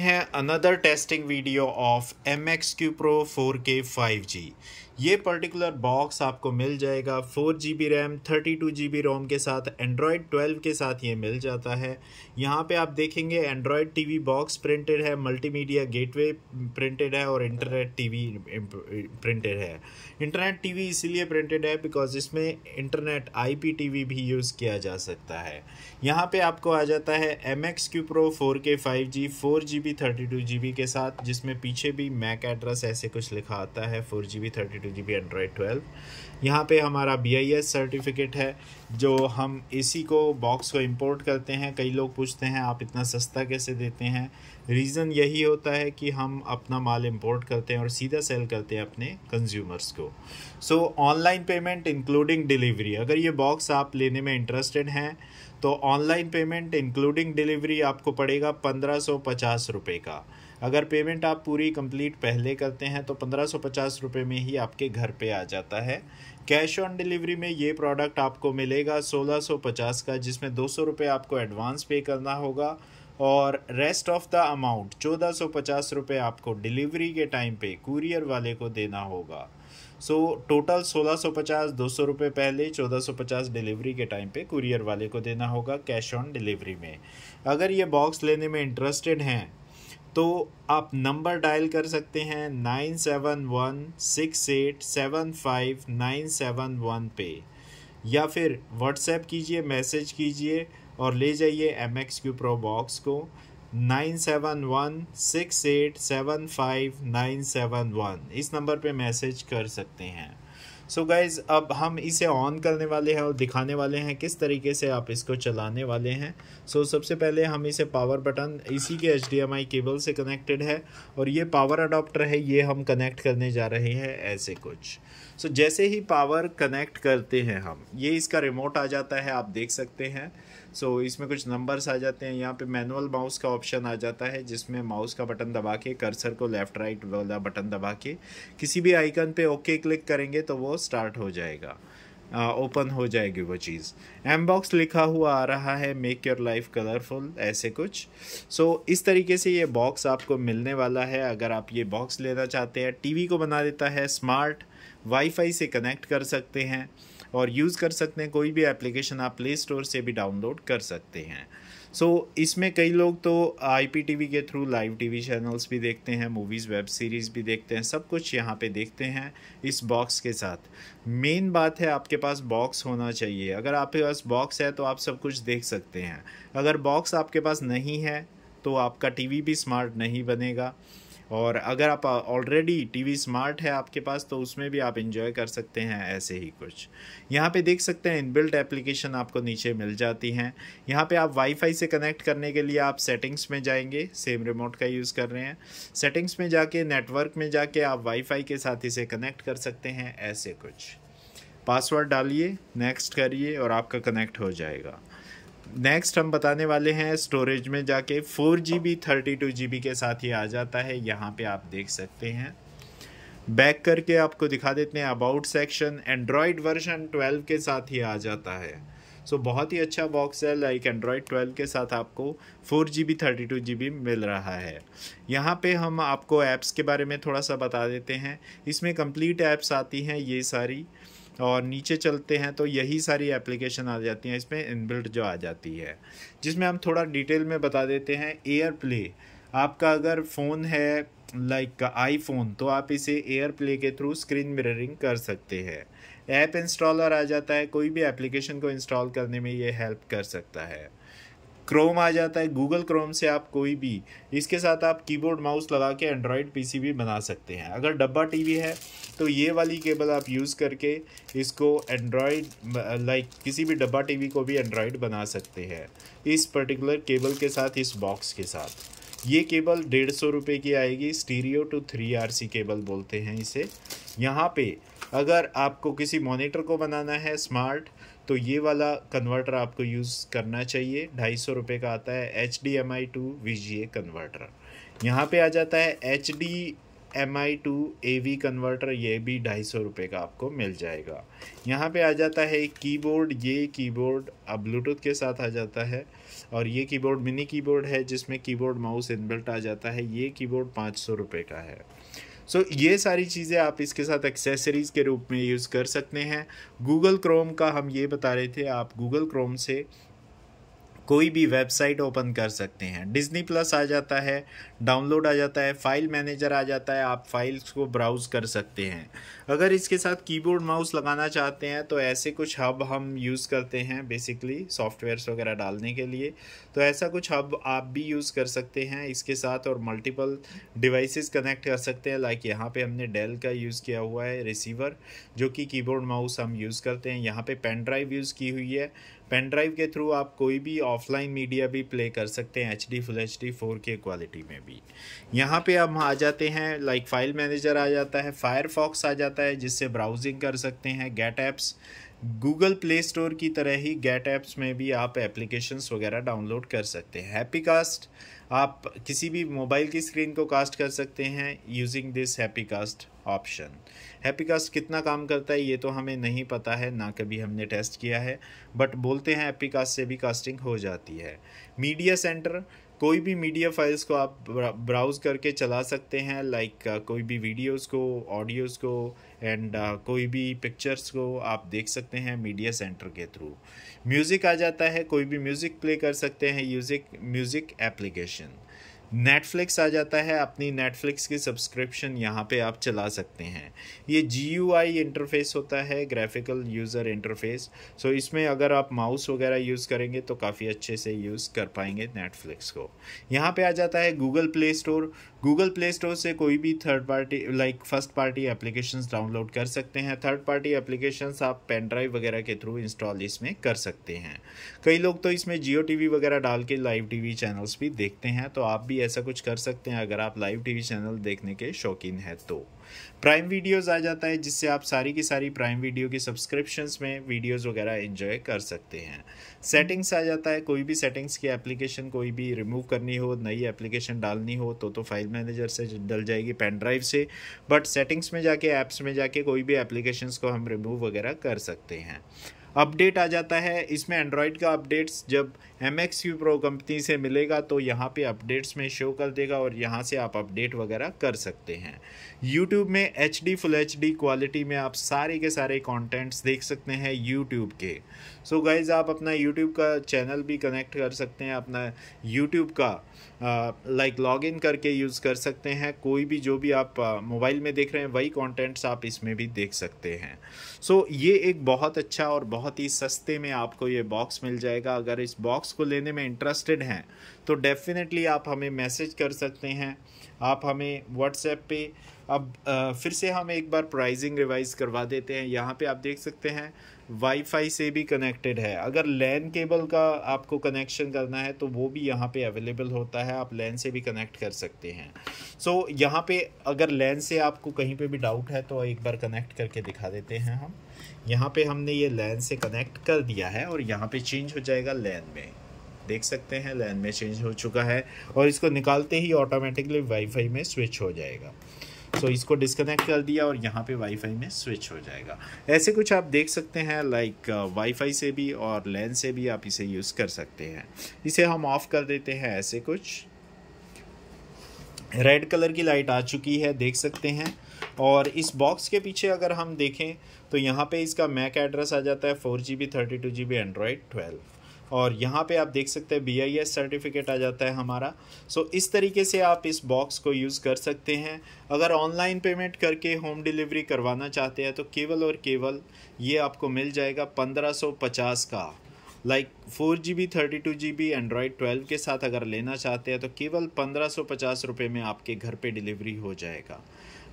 है another testing video of M X Q pro four K five G ये particular box आपको मिल जाएगा four G B RAM thirty two G B ROM के साथ Android twelve के साथ ये मिल जाता है यहाँ पे आप देखेंगे एंड्रॉयड टीवी बॉक्स प्रिंटेड है मल्टीमीडिया गेटवे प्रिंटेड है और इंटरनेट टीवी प्रिंटेड है इंटरनेट टीवी इसीलिए प्रिंटेड है बिकॉज इसमें इंटरनेट वी भी यूज़ किया जा सकता है यहाँ पर आपको आ जाता है M X Q pro four K five G four G B thirty two G B के साथ जिसमें पीछे भी मैक एड्रेस ऐसे कुछ लिखा आता है four G B thirty two G B Android twelve यहाँ पे हमारा बी आई एस सर्टिफिकेट है जो हम इसी को बॉक्स को इंपोर्ट करते हैं कई लोग पूछते हैं आप इतना सस्ता कैसे देते हैं रीज़न यही होता है कि हम अपना माल इंपोर्ट करते हैं और सीधा सेल करते हैं अपने कंज्यूमर्स को so online payment including delivery अगर ये बॉक्स आप लेने में इंटरेस्टेड हैं तो ऑनलाइन पेमेंट इंक्लूडिंग डिलीवरी आपको पड़ेगा पंद्रह सौ पचास रुपये का अगर पेमेंट आप पूरी कंप्लीट पहले करते हैं तो पंद्रह सौ पचास रुपये में ही आपके घर पे आ जाता है कैश ऑन डिलीवरी में ये प्रोडक्ट आपको मिलेगा सोलह सौ पचास का जिसमें दो सौ रुपये आपको एडवांस पे करना होगा और रेस्ट ऑफ द अमाउंट चौदह सौ पचास रुपये आपको डिलीवरी के टाइम पे कुरियर वाले को देना होगा सो टोटल सोलह सौ पचास दो सौ रुपये पहले चौदह सौ पचास डिलीवरी के टाइम पे कुरियर वाले को देना होगा कैश ऑन डिलीवरी में अगर ये बॉक्स लेने में इंटरेस्टेड हैं तो आप नंबर डायल कर सकते हैं nine seven one six eight seven five nine seven one पे या फिर व्हाट्सएप कीजिए मैसेज कीजिए और ले जाइए M X Q pro box को nine seven one six eight seven five nine seven one इस नंबर पे मैसेज कर सकते हैं सो so गाइज़ अब हम इसे ऑन करने वाले हैं और दिखाने वाले हैं किस तरीके से आप इसको चलाने वाले हैं सो so, सबसे पहले हम इसे पावर बटन इसी के एच केबल से कनेक्टेड है और ये पावर अडोप्टर है ये हम कनेक्ट करने जा रहे हैं ऐसे कुछ सो so, जैसे ही पावर कनेक्ट करते हैं हम ये इसका रिमोट आ जाता है आप देख सकते हैं सो so, इसमें कुछ नंबर्स आ जाते हैं यहाँ पे मैनुअल माउस का ऑप्शन आ जाता है जिसमें माउस का बटन दबा के कर्सर को लेफ्ट राइट वाला बटन दबा के किसी भी आइकन पे ओके okay क्लिक करेंगे तो वो स्टार्ट हो जाएगा ओपन uh, हो जाएगी वो चीज़ एम बॉक्स लिखा हुआ आ रहा है मेक योर लाइफ कलरफुल ऐसे कुछ सो so, इस तरीके से ये बॉक्स आपको मिलने वाला है अगर आप ये बॉक्स लेना चाहते हैं टीवी को बना देता है स्मार्ट वाईफाई से कनेक्ट कर सकते हैं और यूज़ कर सकते हैं कोई भी एप्लीकेशन आप प्ले स्टोर से भी डाउनलोड कर सकते हैं सो so, इसमें कई लोग तो आईपीटीवी के थ्रू लाइव टीवी चैनल्स भी देखते हैं मूवीज़ वेब सीरीज़ भी देखते हैं सब कुछ यहाँ पे देखते हैं इस बॉक्स के साथ मेन बात है आपके पास बॉक्स होना चाहिए अगर आपके पास बॉक्स है तो आप सब कुछ देख सकते हैं अगर बॉक्स आपके पास नहीं है तो आपका टीवी भी स्मार्ट नहीं बनेगा और अगर आप ऑलरेडी टीवी स्मार्ट है आपके पास तो उसमें भी आप इंजॉय कर सकते हैं ऐसे ही कुछ यहाँ पे देख सकते हैं इनबिल्ट एप्लीकेशन आपको नीचे मिल जाती हैं यहाँ पे आप वाईफाई से कनेक्ट करने के लिए आप सेटिंग्स में जाएंगे सेम रिमोट का यूज़ कर रहे हैं सेटिंग्स में जाके नेटवर्क में जाके आप वाईफाई के साथ इसे कनेक्ट कर सकते हैं ऐसे कुछ पासवर्ड डालिए नेक्स्ट करिए और आपका कनेक्ट हो जाएगा नेक्स्ट हम बताने वाले हैं स्टोरेज में जाके four G B thirty two G B के साथ ही आ जाता है यहाँ पे आप देख सकते हैं बैक करके आपको दिखा देते हैं अबाउट सेक्शन एंड्रॉयड वर्जन 12 के साथ ही आ जाता है सो so, बहुत ही अच्छा बॉक्स है लाइक एंड्रॉयड 12 के साथ आपको four G B thirty two G B मिल रहा है यहाँ पे हम आपको ऐप्स के बारे में थोड़ा सा बता देते हैं इसमें कंप्लीट ऐप्स आती हैं ये सारी और नीचे चलते हैं तो यही सारी एप्लीकेशन आ जाती हैं इसमें इनबिल्ट जो आ जाती है जिसमें हम थोड़ा डिटेल में बता देते हैं एयर प्ले आपका अगर फ़ोन है लाइक आईफोन तो आप इसे एयर प्ले के थ्रू स्क्रीन मिररिंग कर सकते हैं ऐप इंस्टॉलर आ जाता है कोई भी एप्लीकेशन को इंस्टॉल करने में ये हेल्प कर सकता है क्रोम आ जाता है गूगल क्रोम से आप कोई भी इसके साथ आप कीबोर्ड माउस लगा के एंड्रॉयड पी भी बना सकते हैं अगर डब्बा टीवी है तो ये वाली केबल आप यूज़ करके इसको एंड्रॉयड लाइक किसी भी डब्बा टीवी को भी एंड्रॉयड बना सकते हैं इस पर्टिकुलर केबल के साथ इस बॉक्स के साथ ये केबल डेढ़ सौ रुपये की आएगी stereo to three R C cable बोलते हैं इसे यहाँ पे अगर आपको किसी मॉनिटर को बनाना है स्मार्ट तो ये वाला कन्वर्टर आपको यूज़ करना चाहिए ढाई सौ रुपये का आता है H D M I to V G A converter यहाँ पर आ जाता है H D M I to A V converter ये भी ढाई सौ रुपये का आपको मिल जाएगा यहाँ पे आ जाता है कीबोर्ड ये कीबोर्ड अब ब्लूटूथ के साथ आ जाता है और ये कीबोर्ड मिनी कीबोर्ड है जिसमें कीबोर्ड माउस इनबिल्ट आ जाता है ये कीबोर्ड पाँच सौ रुपये का है सो so, ये सारी चीज़ें आप इसके साथ एक्सेसरीज़ के रूप में यूज़ कर सकते हैं गूगल क्रोम का हम ये बता रहे थे आप गूगल क्रोम से कोई भी वेबसाइट ओपन कर सकते हैं डिज्नी प्लस आ जाता है डाउनलोड आ जाता है फाइल मैनेजर आ जाता है आप फाइल्स को ब्राउज़ कर सकते हैं अगर इसके साथ कीबोर्ड माउस लगाना चाहते हैं तो ऐसे कुछ हब हम यूज़ करते हैं बेसिकली सॉफ्टवेयर्स वगैरह डालने के लिए तो ऐसा कुछ हब आप भी यूज़ कर सकते हैं इसके साथ और मल्टीपल डिवाइसेस कनेक्ट कर सकते हैं लाइक यहाँ पे हमने डेल का यूज़ किया हुआ है रिसीवर जो कि कीबोर्ड माउस हम यूज़ करते हैं यहाँ पे पेन ड्राइव यूज़ की हुई है पेन ड्राइव के थ्रू आप कोई भी ऑफलाइन मीडिया भी प्ले कर सकते हैं H D full H D four K quality में भी यहाँ पे हम आ जाते हैं लाइक फाइल मैनेजर आ जाता है फायरफॉक्स आ जाता है जिससे ब्राउजिंग कर सकते हैं get apps Google Play Store की तरह ही गेट ऐप्स में भी आप एप्लीकेशंस वगैरह डाउनलोड कर सकते हैं हैप्पी कास्ट आप किसी भी मोबाइल की स्क्रीन को कास्ट कर सकते हैं using this happy cast option happy cast कितना काम करता है ये तो हमें नहीं पता है ना कभी हमने टेस्ट किया है बट बोलते हैं हैप्पी कास्ट से भी कास्टिंग हो जाती है मीडिया सेंटर कोई भी मीडिया फाइल्स को आप ब्राउज़ करके चला सकते हैं लाइक like, uh, कोई भी वीडियोस को ऑडियोस को एंड uh, कोई भी पिक्चर्स को आप देख सकते हैं मीडिया सेंटर के थ्रू म्यूज़िक आ जाता है कोई भी म्यूज़िक प्ले कर सकते हैं यूजिक म्यूज़िक एप्लीकेशन नेटफ्लिक्स आ जाता है अपनी नेटफ्लिक्स की सब्सक्रिप्शन यहाँ पे आप चला सकते हैं ये जी इंटरफेस होता है ग्राफिकल यूज़र इंटरफेस सो इसमें अगर आप माउस वगैरह यूज़ करेंगे तो काफ़ी अच्छे से यूज़ कर पाएंगे नेटफ्लिक्स को यहाँ पे आ जाता है Google Play Store Google Play Store से कोई भी third party like first party application download कर सकते हैं थर्ड पार्टी एप्लीकेशन आप पेन ड्राइव वगैरह के थ्रू इंस्टॉल इसमें कर सकते हैं कई लोग तो इसमें जियो टीवी वगैरह डाल के लाइव टीवी चैनल्स भी देखते हैं तो आप भी ऐसा कुछ कर सकते हैं अगर आप लाइव टीवी चैनल देखने के शौकीन हैं तो प्राइम वीडियोज़ आ जाता है जिससे आप सारी की सारी प्राइम वीडियो की सब्सक्रिप्शन में वीडियोज़ वगैरह इंजॉय कर सकते हैं सेटिंग्स आ जाता है कोई भी सेटिंग्स की एप्लीकेशन कोई भी रिमूव करनी हो नई एप्लीकेशन डालनी हो तो तो फाइल मैनेजर से डल जाएगी पेन ड्राइव से बट सेटिंग्स में जाके ऐप्स में जाके कोई भी एप्लीकेशन को हम रिमूव वगैरह कर सकते हैं अपडेट आ जाता है इसमें एंड्रॉयड का अपडेट्स जब M X Q pro company से मिलेगा तो यहाँ पे अपडेट्स में शो कर देगा और यहाँ से आप अपडेट वगैरह कर सकते हैं यूट्यूब में H D full H D quality में आप सारे के सारे कॉन्टेंट्स देख सकते हैं यूट्यूब के सो so गाइज आप अपना यूट्यूब का चैनल भी कनेक्ट कर सकते हैं अपना यूट्यूब का लाइक लॉग इन करके यूज़ कर सकते हैं कोई भी जो भी आप मोबाइल में देख रहे हैं वही कंटेंट्स आप इसमें भी देख सकते हैं सो so, ये एक बहुत अच्छा और बहुत ही सस्ते में आपको ये बॉक्स मिल जाएगा अगर इस बॉक्स को लेने में इंटरेस्टेड हैं तो डेफिनेटली आप हमें मैसेज कर सकते हैं आप हमें व्हाट्सएप पे अब फिर से हम एक बार प्राइजिंग रिवाइज करवा देते हैं यहाँ पे आप देख सकते हैं वाईफाई से भी कनेक्टेड है अगर लैन केबल का आपको कनेक्शन करना है तो वो भी यहाँ पे अवेलेबल होता है आप लैन से भी कनेक्ट कर सकते हैं सो so, यहाँ पे अगर लैन से आपको कहीं पे भी डाउट है तो एक बार कनेक्ट करके दिखा देते हैं हम यहाँ पे हमने ये लैन से कनेक्ट कर दिया है और यहाँ पे चेंज हो जाएगा लैन में देख सकते हैं लैन में चेंज हो चुका है और इसको निकालते ही ऑटोमेटिकली वाईफाई में स्विच हो जाएगा सो so, इसको डिस्कनेक्ट कर दिया और यहाँ पे वाईफाई में स्विच हो जाएगा ऐसे कुछ आप देख सकते हैं लाइक वाईफाई uh, से भी और लैन से भी आप इसे यूज़ कर सकते हैं इसे हम ऑफ़ कर देते हैं ऐसे कुछ रेड कलर की लाइट आ चुकी है देख सकते हैं और इस बॉक्स के पीछे अगर हम देखें तो यहाँ पे इसका मैक एड्रेस आ जाता है four G B thirty two G B Android twelve और यहाँ पे आप देख सकते हैं बी सर्टिफिकेट आ जाता है हमारा सो so, इस तरीके से आप इस बॉक्स को यूज़ कर सकते हैं अगर ऑनलाइन पेमेंट करके होम डिलीवरी करवाना चाहते हैं तो केवल और केवल ये आपको मिल जाएगा पंद्रह सौ पचास का like four G B thirty two G B Android twelve के साथ अगर लेना चाहते हैं तो केवल पंद्रह सौ पचास रुपये में आपके घर पे डिलीवरी हो जाएगा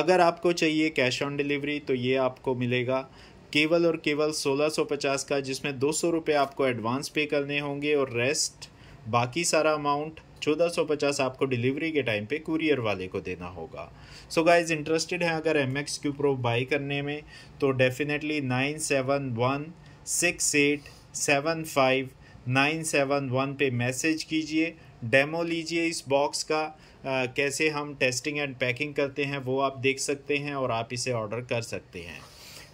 अगर आपको चाहिए कैश ऑन डिलीवरी तो ये आपको मिलेगा केवल और केवल 1650 का जिसमें दो सौ रुपये आपको एडवांस पे करने होंगे और रेस्ट बाकी सारा अमाउंट 1450 आपको डिलीवरी के टाइम पे कुरियर वाले को देना होगा सो गाइज इंटरेस्टेड हैं अगर M X Q pro buy करने में तो definitely nine seven one six eight seven five nine seven one पे मैसेज कीजिए डेमो लीजिए इस बॉक्स का आ, कैसे हम टेस्टिंग एंड पैकिंग करते हैं वो आप देख सकते हैं और आप इसे ऑर्डर कर सकते हैं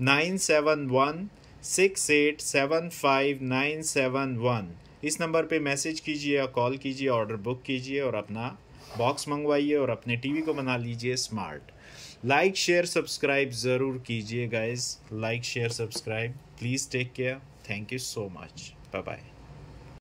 nine seven one six eight seven five nine seven one इस नंबर पे मैसेज कीजिए या कॉल कीजिए ऑर्डर बुक कीजिए और अपना बॉक्स मंगवाइए और अपने टीवी को बना लीजिए स्मार्ट लाइक शेयर सब्सक्राइब ज़रूर कीजिए guys like share subscribe please take care thank you so much bye bye